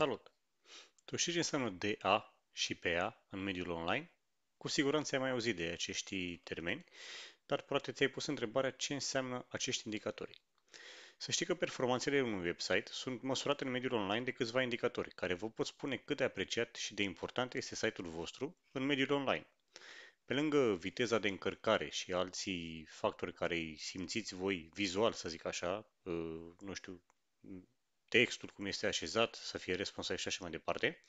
Salut! Tu știi ce înseamnă DA și PA în mediul online? Cu siguranță ai mai auzit de acești termeni, dar poate ți-ai pus întrebarea ce înseamnă acești indicatori. Să știi că performanțele unui website sunt măsurate în mediul online de câțiva indicatori, care vă pot spune cât de apreciat și de important este site-ul vostru în mediul online. Pe lângă viteza de încărcare și alții factori care îi simțiți voi vizual, să zic așa, uh, nu știu, textul, cum este așezat, să fie responsabil și așa mai departe.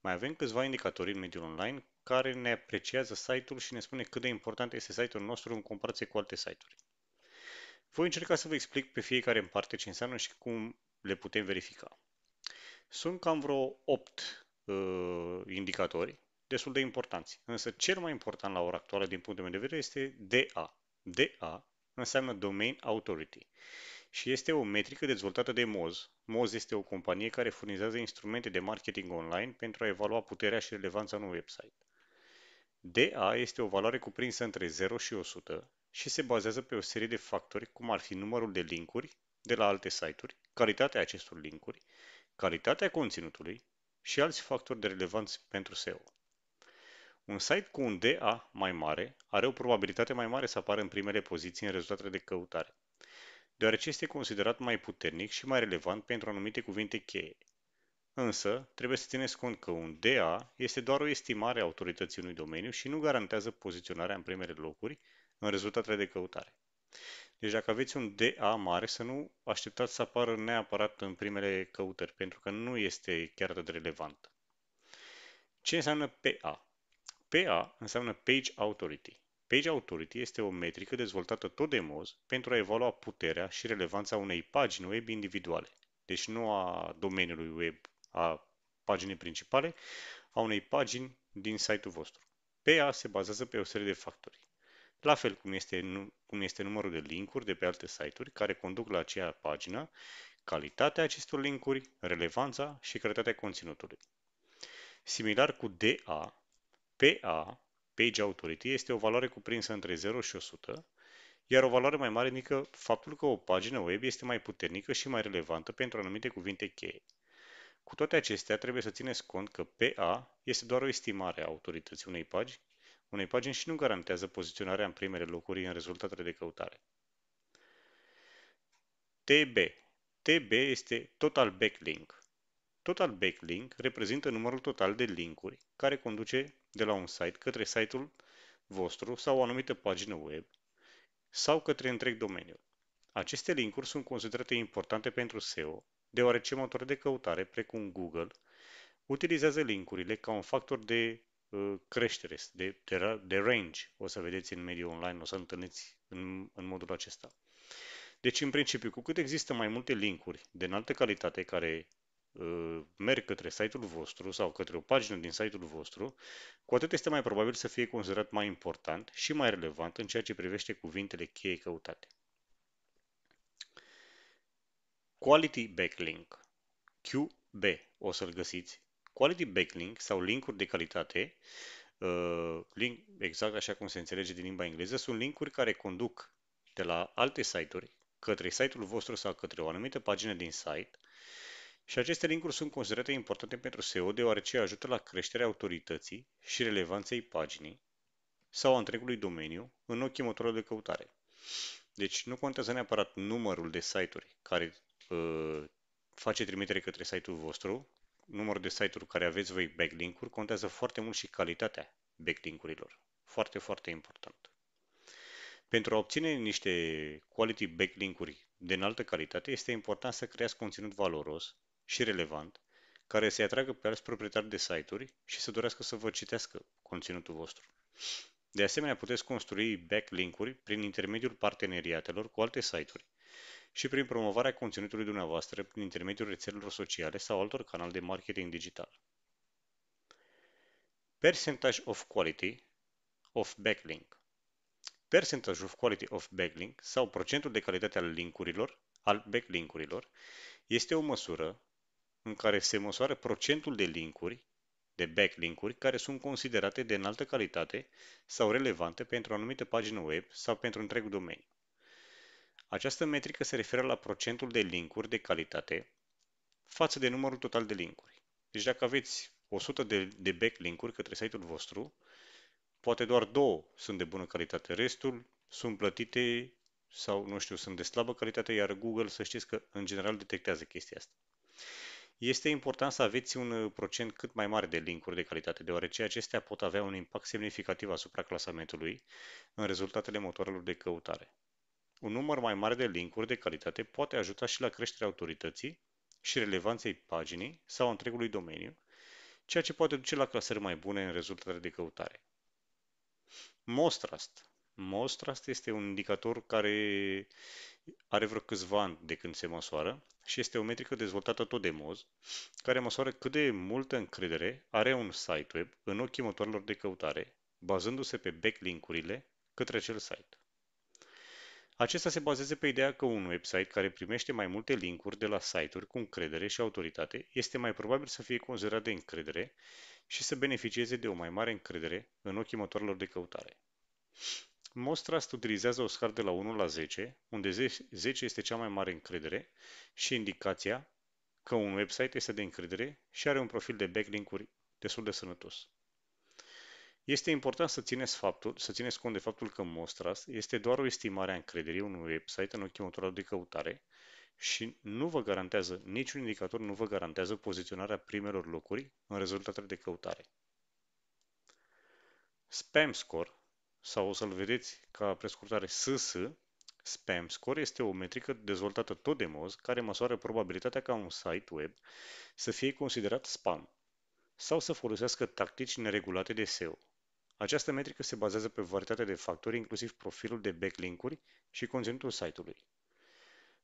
Mai avem câțiva indicatori în mediul online care ne apreciază site-ul și ne spune cât de important este site-ul nostru în comparație cu alte site-uri. Voi încerca să vă explic pe fiecare în parte ce înseamnă și cum le putem verifica. Sunt cam vreo 8 uh, indicatori, destul de importanți, însă cel mai important la ora actuală din punctul meu de vedere este DA. DA înseamnă Domain Authority. Uh, și este o metrică dezvoltată de Moz. Moz este o companie care furnizează instrumente de marketing online pentru a evalua puterea și relevanța unui website. DA este o valoare cuprinsă între 0 și 100 și se bazează pe o serie de factori cum ar fi numărul de linkuri de la alte site-uri, calitatea acestor linkuri, calitatea conținutului și alți factori de relevanță pentru SEO. Un site cu un DA mai mare are o probabilitate mai mare să apară în primele poziții în rezultatele de căutare deoarece este considerat mai puternic și mai relevant pentru anumite cuvinte cheie. Însă, trebuie să țineți cont că un DA este doar o estimare a autorității unui domeniu și nu garantează poziționarea în primele locuri în rezultatele de căutare. Deci dacă aveți un DA mare, să nu așteptați să apară neapărat în primele căutări, pentru că nu este chiar atât de relevant. Ce înseamnă PA? PA înseamnă Page Authority. Page Authority este o metrică dezvoltată tot de Moz pentru a evalua puterea și relevanța unei pagini web individuale, deci nu a domeniului web, a paginii principale, a unei pagini din site-ul vostru. PA se bazează pe o serie de factori. La fel cum este, cum este numărul de linkuri de pe alte site-uri care conduc la aceea pagină, calitatea acestor linkuri, relevanța și calitatea conținutului. Similar cu DA, PA Page Authority este o valoare cuprinsă între 0 și 100, iar o valoare mai mare indică faptul că o pagină web este mai puternică și mai relevantă pentru anumite cuvinte cheie. Cu toate acestea, trebuie să țineți cont că PA este doar o estimare a autorității unei pagini, unei pagini și nu garantează poziționarea în primele locuri în rezultatele de căutare. TB. TB este Total Backlink. Total backlink reprezintă numărul total de linkuri care conduce de la un site către site-ul vostru sau o anumită pagină web sau către întreg domeniul. Aceste linkuri sunt considerate importante pentru SEO, deoarece motoare de căutare precum Google utilizează linkurile ca un factor de uh, creștere, de, de, de range. O să vedeți în mediul online, o să întâlniți în, în modul acesta. Deci, în principiu, cu cât există mai multe linkuri de înaltă calitate care Uh, merg către site-ul vostru sau către o pagină din site-ul vostru, cu atât este mai probabil să fie considerat mai important și mai relevant în ceea ce privește cuvintele cheie căutate. Quality Backlink QB o să-l găsiți. Quality Backlink sau linkuri de calitate, uh, link, exact așa cum se înțelege din limba engleză, sunt linkuri care conduc de la alte site-uri către site-ul vostru sau către o anumită pagină din site și aceste linkuri sunt considerate importante pentru SEO deoarece ajută la creșterea autorității și relevanței paginii sau a întregului domeniu în ochii motorului de căutare. Deci nu contează neapărat numărul de site-uri care uh, face trimitere către site-ul vostru, numărul de site-uri care aveți voi backlink-uri, contează foarte mult și calitatea backlink-urilor. Foarte, foarte important. Pentru a obține niște quality backlink-uri de înaltă calitate, este important să creați conținut valoros și relevant, care să-i atragă pe alți proprietari de site-uri și să dorească să vă citească conținutul vostru. De asemenea, puteți construi backlink-uri prin intermediul parteneriatelor cu alte site-uri și prin promovarea conținutului dumneavoastră prin intermediul rețelelor sociale sau altor canale de marketing digital. Percentage of quality of backlink Percentage of quality of backlink sau procentul de calitate al linkurilor, al backlinkurilor, este o măsură în care se măsoară procentul de linkuri, de backlinkuri, care sunt considerate de înaltă calitate sau relevante pentru o anumită pagină web sau pentru întreg domeniu. Această metrică se referă la procentul de linkuri de calitate față de numărul total de linkuri. Deci dacă aveți 100 de, de backlinkuri către site-ul vostru, poate doar două sunt de bună calitate, restul sunt plătite sau, nu știu, sunt de slabă calitate, iar Google să știți că în general detectează chestia asta. Este important să aveți un uh, procent cât mai mare de linkuri de calitate, deoarece acestea pot avea un impact semnificativ asupra clasamentului în rezultatele motoarelor de căutare. Un număr mai mare de linkuri de calitate poate ajuta și la creșterea autorității și relevanței paginii sau întregului domeniu, ceea ce poate duce la clasări mai bune în rezultatele de căutare. Mostrast, mostrast este un indicator care are vreo câțiva ani de când se măsoară și este o metrică dezvoltată tot de Moz, care măsoară cât de multă încredere are un site web în ochii motorilor de căutare, bazându-se pe backlink-urile către acel site. Acesta se bazează pe ideea că un website care primește mai multe linkuri de la site-uri cu încredere și autoritate este mai probabil să fie considerat de încredere și să beneficieze de o mai mare încredere în ochii motorilor de căutare. Mostra utilizează o scară de la 1 la 10, unde 10 este cea mai mare încredere și indicația că un website este de încredere și are un profil de backlink-uri destul de sănătos. Este important să țineți, faptul, să țineți cont de faptul că Mostras este doar o estimare a încrederii unui website în ochii motorului de căutare și nu vă garantează, niciun indicator nu vă garantează poziționarea primelor locuri în rezultatele de căutare. Spam Score sau o să-l vedeți ca prescurtare SS, Spam Score este o metrică dezvoltată tot de Moz care măsoară probabilitatea ca un site web să fie considerat spam sau să folosească tactici neregulate de SEO. Această metrică se bazează pe varietatea de factori, inclusiv profilul de backlink-uri și conținutul site-ului.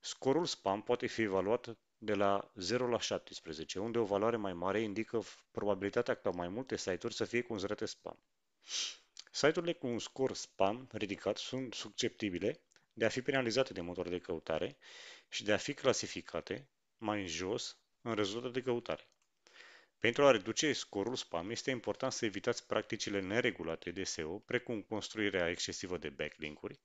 Scorul spam poate fi evaluat de la 0 la 17, unde o valoare mai mare indică probabilitatea ca mai multe site-uri să fie considerate spam. Site-urile cu un scor spam ridicat sunt susceptibile de a fi penalizate de motoarele de căutare și de a fi clasificate mai jos în rezultatele de căutare. Pentru a reduce scorul spam, este important să evitați practicile neregulate de SEO, precum construirea excesivă de backlink-uri,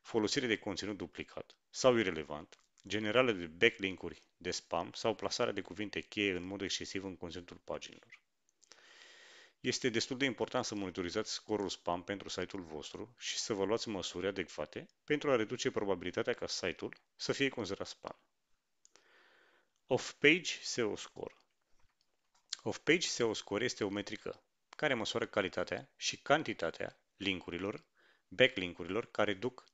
folosirea de conținut duplicat sau irelevant, generale de backlink-uri de spam sau plasarea de cuvinte cheie în mod excesiv în conținutul paginilor. Este destul de important să monitorizați scorul spam pentru site-ul vostru și să vă luați măsuri adecvate pentru a reduce probabilitatea ca site-ul să fie considerat spam. Off-page SEO score Off-page SEO score este o metrică care măsoară calitatea și cantitatea linkurilor, backlinkurilor care duc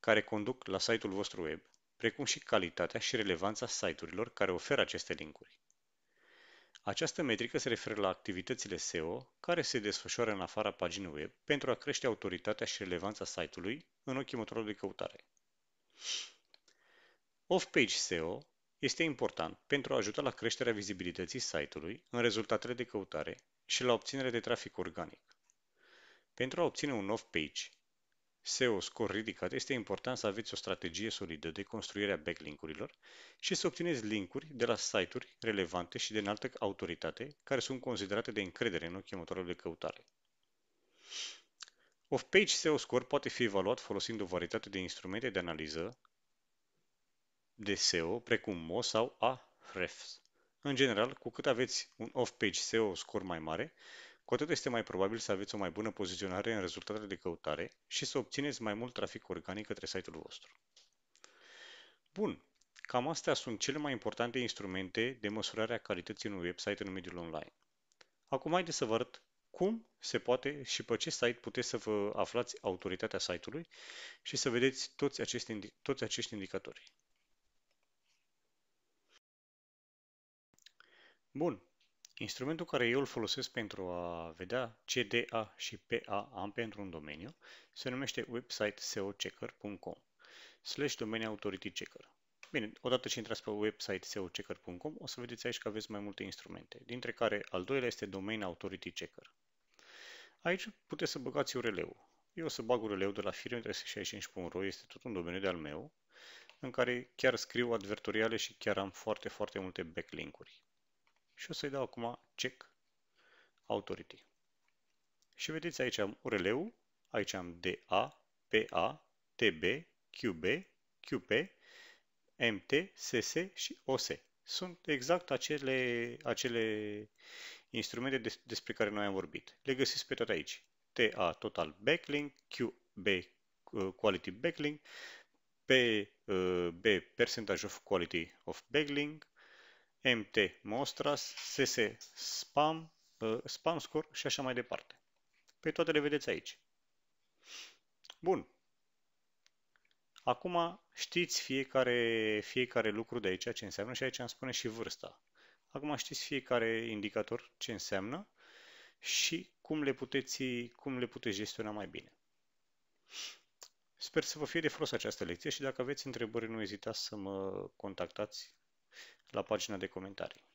care conduc la site-ul vostru web, precum și calitatea și relevanța site-urilor care oferă aceste linkuri. Această metrică se referă la activitățile SEO care se desfășoară în afara paginii web pentru a crește autoritatea și relevanța site-ului în ochii motorului de căutare. Off-page SEO este important pentru a ajuta la creșterea vizibilității site-ului în rezultatele de căutare și la obținerea de trafic organic. Pentru a obține un off-page, SEO scor ridicat, este important să aveți o strategie solidă de construire a backlinkurilor și să obțineți linkuri de la site-uri relevante și de înaltă autoritate care sunt considerate de încredere în ochii motorului de căutare. Off-page SEO score poate fi evaluat folosind o varietate de instrumente de analiză de SEO, precum MO sau Ahrefs. În general, cu cât aveți un off-page SEO scor mai mare, cu atât este mai probabil să aveți o mai bună poziționare în rezultatele de căutare și să obțineți mai mult trafic organic către site-ul vostru. Bun, cam astea sunt cele mai importante instrumente de măsurare a calității unui website în mediul online. Acum haideți să vă arăt cum se poate și pe ce site puteți să vă aflați autoritatea site-ului și să vedeți toți acești, toți acești indicatori. Bun, Instrumentul care eu îl folosesc pentru a vedea CDA și PA am pentru un domeniu se numește websiteseochecker.com slash domeniu authority checker. Bine, odată ce intrați pe websiteseochecker.com, o să vedeți aici că aveți mai multe instrumente, dintre care al doilea este Domain Authority Checker. Aici puteți să băgați url-ul. Eu o să bag url-ul de la firme365.ro, este tot un domeniu de-al meu, în care chiar scriu advertoriale și chiar am foarte, foarte multe backlink-uri și o să-i dau acum check authority. Și vedeți, aici am URL-ul, aici am DA, PA, TB, QB, QP, MT, SS și OS. Sunt exact acele, acele instrumente des, despre care noi am vorbit. Le găsiți pe tot aici. TA, Total Backlink, QB, uh, Quality Backlink, P, uh, B, Percentage of Quality of Backlink, mt mostras, ss spam, spam score și așa mai departe. Pe păi toate le vedeți aici. Bun. Acum știți fiecare, fiecare lucru de aici ce înseamnă și aici îmi spune și vârsta. Acum știți fiecare indicator ce înseamnă și cum le puteți, cum le puteți gestiona mai bine. Sper să vă fie de folos această lecție și dacă aveți întrebări nu ezitați să mă contactați la pagina de comentarii.